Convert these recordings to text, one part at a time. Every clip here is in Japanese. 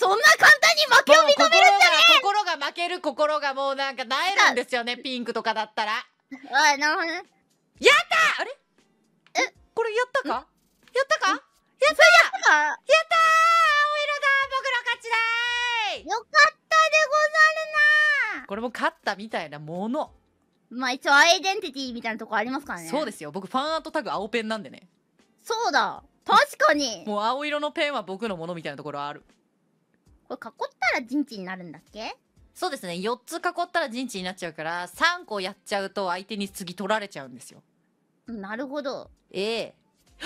そんな簡単に負けを認めるんじゃねえ心が負ける心がもうなんか萎えるんですよねピンクとかだったらあなるほどやったあれえこれやったかやったかやったやったーおいらだ僕の勝ちだよかったでござるなこれも勝ったみたいなものまあ一応アイデンティティみたいなとこありますからねそうですよ僕ファンアートタグ青ペンなんでねそうだ確かにもう青色のペンは僕のものみたいなところあるこれ囲ったら陣地になるんだっけそうですね4つ囲ったら陣地になっちゃうから3個やっちゃうと相手に次取られちゃうんですよなるほどええ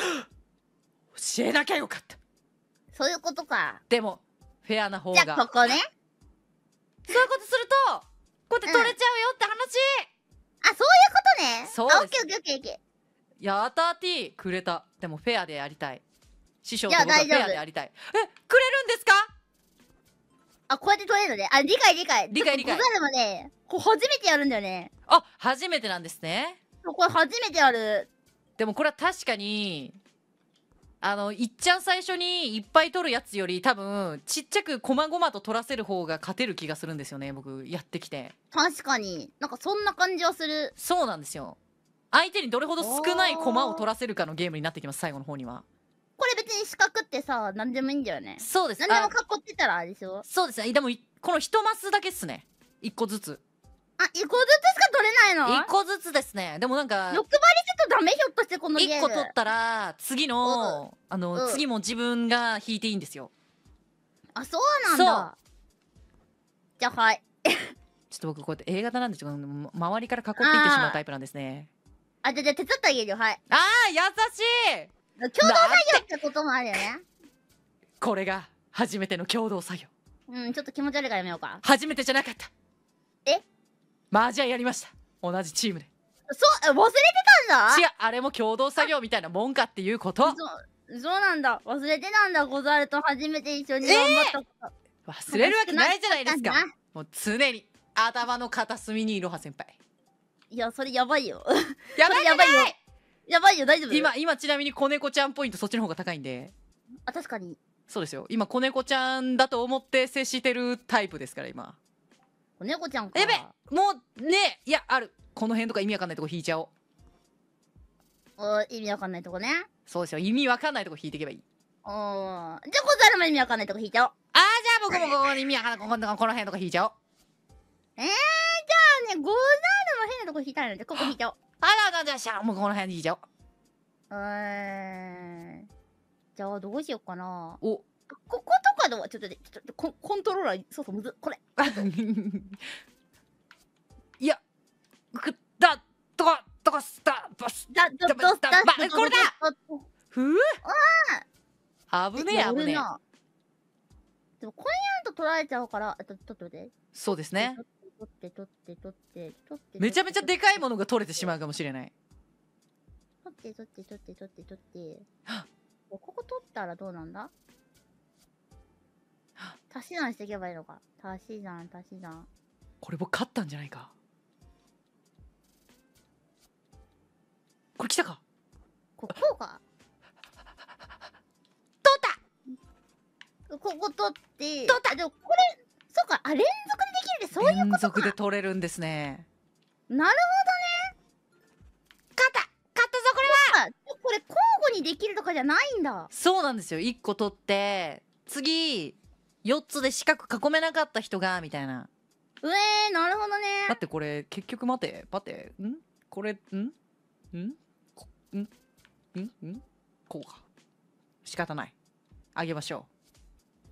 教えなきゃよかったそういうことかでもフェアな方がじゃあここねそういうことするとこうやって取れちゃうよって話、うん、あそういうことねそうですオッケーオッケーオッケーオッケーやったー T くれたでもフェアでやりたい師匠とフェアでやりたいえくれるんですかあ、こうやって取れるのね。あ、理解理解。理解理解。僕はでもね、こ初めてやるんだよね。あ、初めてなんですね。これ初めてやる。でもこれは確かに、あの、いっちゃん最初にいっぱい取るやつより多分、ちっちゃくこまごまと取らせる方が勝てる気がするんですよね、僕、やってきて。確かに。なんかそんな感じはする。そうなんですよ。相手にどれほど少ない駒を取らせるかのゲームになってきます、最後の方には。これ別に四角ってさ何でもいいんだよねそうです何でも囲ってたらあれでしょそうですねでもこの一マスだけっすね一個ずつあ一個ずつしか取れないの一個ずつですねでもなんか欲張りするとダメひょっとしてこのゲーム1個取ったら次の、あの、次も自分が引いていいんですよあそうなんだじゃあはい ちょっと僕こうやって A 型なんでちょっ周りから囲っていってしまうタイプなんですねあじゃあじゃあ手伝ってあげるよはいああ優しい 共同作業ってこともあるよねこれが初めての共同作業うんちょっと気持ち悪いからやめようか初めてじゃなかったえマージャンやりました同じチームでそう忘れてたんだ違うあれも共同作業みたいなもんかっていうことそうなんだ忘れてたんだゴザルと初めて一緒に頑張ったこと、えー、忘れるわけないじゃないですかもう常に頭の片隅にいろは先輩いやそれやばいよやばいやばいよやばいよ、大丈夫今、今ちなみに子猫ちゃんポイントそっちの方が高いんで。あ、確かに。そうですよ。今、子猫ちゃんだと思って接してるタイプですから、今。子猫ちゃんか。やべもう、ねいや、ある。この辺とか意味わかんないとこ引いちゃおう。お意味わかんないとこね。そうですよ。意味わかんないとこ引いていけばいい。おじゃあ、こざるも意味わかんないとこ引いちゃおう。あー、じゃあ僕もここに意味わかんない。ここのこの辺とか引いちゃおう。えー、じゃあね、ござるも変なとこ引いたので、ここ引いちゃおう。あらあらじゃあゃあ、もうこの辺にいちゃおう。ーん。じゃあ、どうしようかな。おこことかでちょっと、ちょっとコ、コントローラー、そうそう、むず、これ。いや、くだ、とか、とか、すだ、ばす、だ、ど、ど、だ、ば、これだふぅあぶねえ、あぶねえ。でも、これやると取られちゃうから、ちょっと待って。そうですね。って取って取って取ってめちゃめちゃでかいものが取れてしまうかもしれない取って取って取って取って取ってここ取ったらどうなんだ足し算していけばいいのか足し算足し算これ僕勝ったんじゃないかこれ来たかここか取ったここ取って取ったでもこれそうかあ連続そういうこと続で取れるんですね。なるほどね勝った勝ったぞこれはこれ交互にできるとかじゃないんだそうなんですよ。一個取って次四つで四角囲めなかった人がみたいな。うえー、なるほどねだってこれ結局待て待てんこれんんこんんんこうか仕方ないあげましょう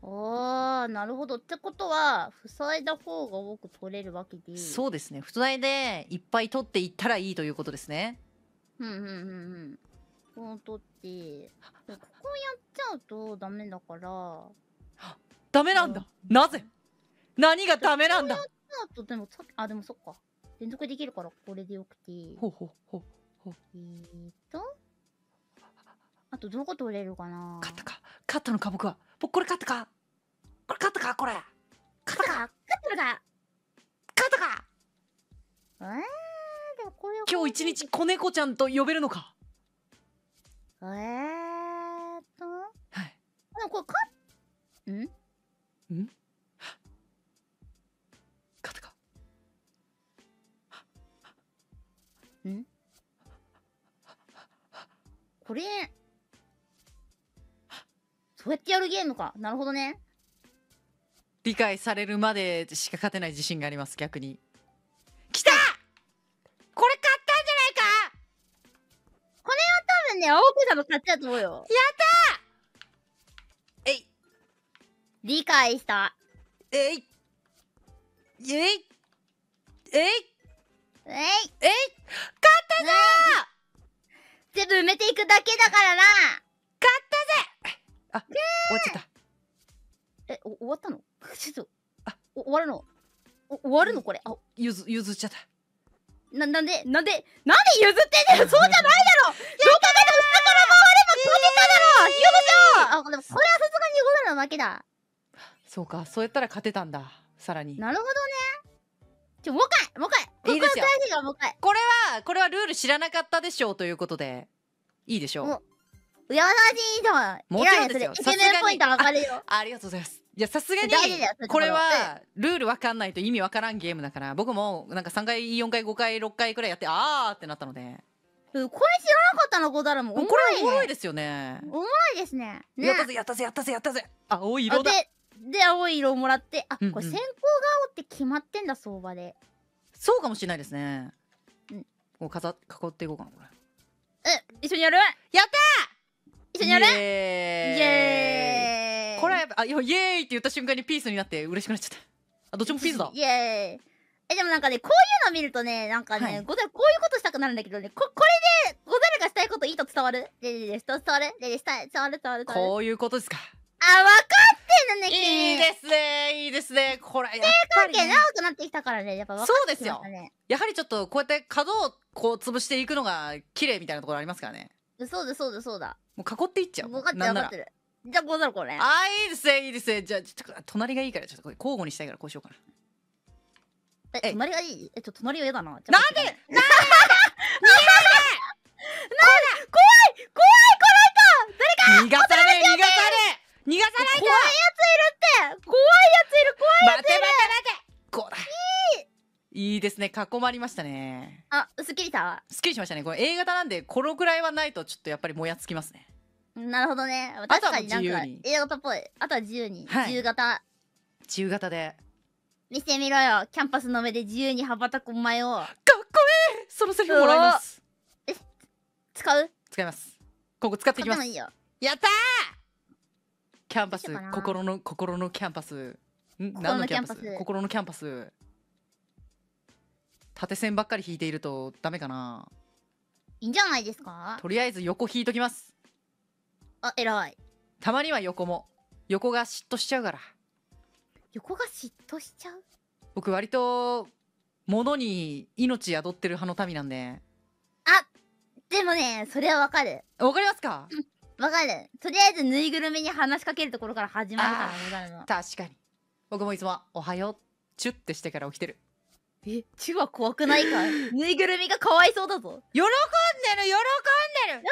ああ、なるほど。ってことは、塞いだ方が多く取れるわけで。そうですね。塞いで、いっぱい取っていったらいいということですね。うんうんうんうん。こう取って、ここやっちゃうとダメだから。ダメなんだ、なぜ何がダメなんだでもさあ、でもそっか。連続できるからこれでよくて。ほうほうほうほう。えーと。あとどこ取れるかな勝ったか。勝ったのか僕は僕これ勝ったかこれ勝ったかこれ勝ったか勝ったか勝ったかえー、でもこれ今日一日子猫ちゃんと呼べるのかえーとはいでもこれ勝んん勝ったかんこれそうやってやるゲームか。なるほどね。理解されるまでしか勝てない自信があります逆にきたこれ買ったんじゃないかこれは多分ね青木さんの勝ちだと思うよやったえい理解したえいえいえいえいえいえい勝ったぞ全部埋めていくだけだからな勝ったぜあ、終わっちゃった。え、お終わったの ちょっと、あ、お終わるのお終わるのこれ。あ、ゆず、譲っちゃった。な、なんで、なんで、なんで譲ってんだよそうじゃないだろどこかで下から回れば勝てただろひよちゃんあ、でもこれはさすがに5なら負けだ。そうか、そうやったら勝てたんだ。さらに。なるほどね。ちょ、もう一回もう一回いこれは、これはルール知らなかったでしょうということで。いいでしょう。優しいじゃん。もちろんですよ。イケメンポイント上がるよあ。ありがとうございます。いやさすがにこれはルールわかんないと意味わからんゲームだから僕もなんか3回4回5回6回くらいやってああってなったのでこれ知らなかったのこだらもおもろい、ね、おもろいですよねおもろいですね、ね、やったぜやったぜやったぜやったぜ青い色だで青い色をもらってあ、これ先行が青って決まってんだ相場でそうかもしれないですねうんこう飾囲っていこうかなこれえ一緒にやるやった señora! ¡Yay! これはやっぱ、あ、イエーイって言った瞬間にピースになって嬉しくなっちゃった。あ、どっちもピースだ。イエーイ。え、でもなんかね、こういうの見るとね、なんかね、はい、こういうことしたくなるんだけどね、こ、これで、ござるがしたいこといいと伝わるレレレ、伝わるレレ、伝わる、伝わる、伝わる。こういうことですか。あ、分かってんのね、いいですね、いいですね。これ、やっぱり、関係長くなってきたからね、やっぱ分かってきたね。そうですよ。やはりちょっと、こうやって角をこう潰していくのが綺麗みたいなところありますからね。そうだ、そうだ、そうだ。もう囲っていっちゃう分かってる分かってるじゃあこうだろこれあーいいですねいいですねじゃあちょっと隣がいいからちょっとこれ交互にしたいからこうしようかなえ、隣がいいえ、ちょ、隣が嫌だな。なんで、なんでですね囲まりましたねあすっきりしたすっきりしましたねこれ A 型なんでこのくらいはないとちょっとやっぱりもやつきますねなるほどね確かになんか A 型っぽいあとは自由に、はい、自由型自由型で見せてみろよキャンパスの上で自由に羽ばたくお前をかっこいいそのセリフもらいますえ使う使いますここ使っていきますやったキャンパス心の心のキャンパス心のキャンパス心のキャンパス縦線ばっかり引いているとダメかないいんじゃないですかとりあえず横引いときますあえらいたまには横も横が嫉妬しちゃうから横が嫉妬しちゃう僕割と物に命宿ってる派の民なんであでもねそれはわかるわかりますかわかるとりあえずぬいぐるみに話しかけるところから始まるからね、確かに僕もいつも「おはよう」チュッてしてから起きてるえ、チは怖くないか ぬいぐるみがかわいそうだぞ。喜んでる、喜んでる。喜んでるござるは自分でぬいぐる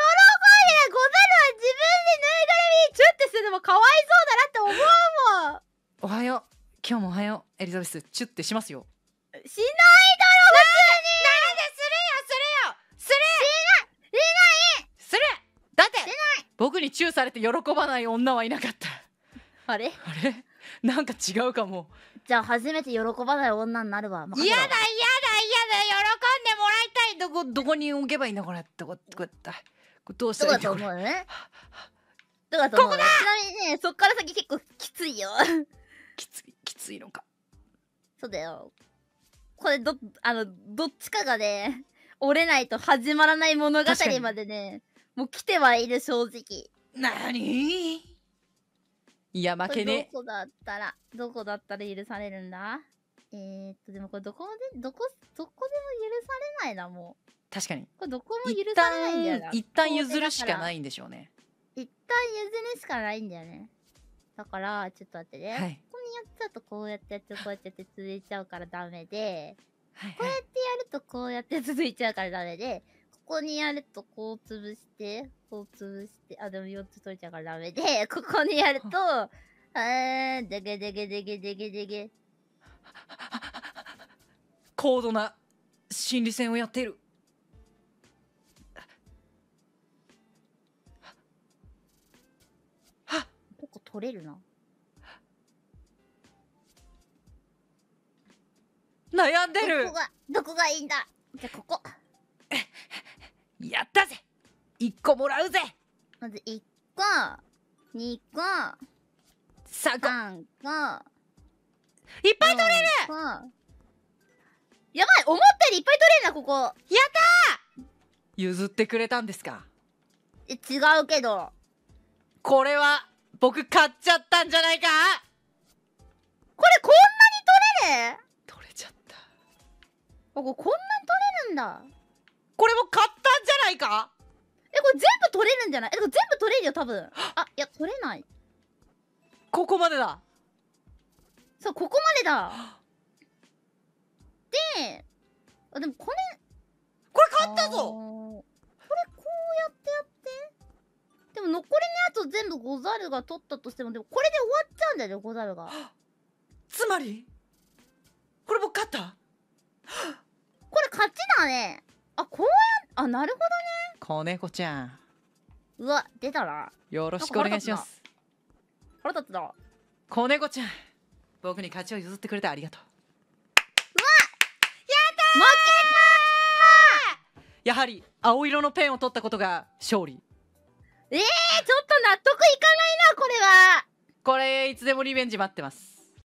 みチュってするのもかわいそうだなって思うもん。おはよう。今日もおはよう。エリザベス、チュってしますよ。しないだろ、普通になんでするよ、するよするしないしないするだってしない僕にチューされて喜ばない女はいなかった。あれあれなんか違うかも。じゃあ初めて喜ばない女になるわ嫌だ嫌だ嫌だ喜んでもらいたいどこどこに置けばいいのこれってここだどうしたらいいんこれどうだと思うね だと思うここだちなみにねそっから先結構きついよきついきついのかそうだよこれどあのどっちかがね折れないと始まらない物語までねもう来てはいる正直なにいや、負けねどこだったら、どこだったら許されるんだえー、っと、でもこれどこで、どこ、どこでも許されないな、もう。確かに。これどこも許されないんだよな。一旦譲るしかないんでしょうね。一旦譲るしかないんだよね。だから、ちょっと待ってね。はい、ここにやっちゃうとこうやってやって、こうやってやって続いちゃうからダメで、はいはい、こうやってやるとこうやって続いちゃうからダメで、ここにやるとこう潰してこう潰してあでも4つ取れちゃうからダメで ここにやると あデでデでデでデでデでげ高度な心理戦をやっている取れるな悩んでるどこがどこがいいんだじゃあここやったぜ1個もらうぜまず1個2個3個 ,3 個いっぱい取れるやばい思ったよりいっぱい取れるなここやった譲ってくれたんですかえ違うけどこれは僕買っちゃったんじゃないかこれこんなに取れる取れちゃったこここんなに取れるんだこれも買ったんじゃないかえこれ全部取れるんじゃないえこれ全部取れるよ多分あいや取れないここまでだそうここまでだであでもこれこれ買ったぞこれこうやってやってでも残りのやつを全部ござるが取ったとしてもでもこれで終わっちゃうんだよねござるがつまりこれも勝ったこれ勝ちだねあこうやあなるほどね子猫ちゃんうわ出たらよろしくお願いします腹立つな子猫ちゃん僕に勝ちを譲ってくれてありがとううわやった負けたやはり青色のペンを取ったことが勝利えー、ちょっと納得いかないなこれはこれいつでもリベンジ待ってます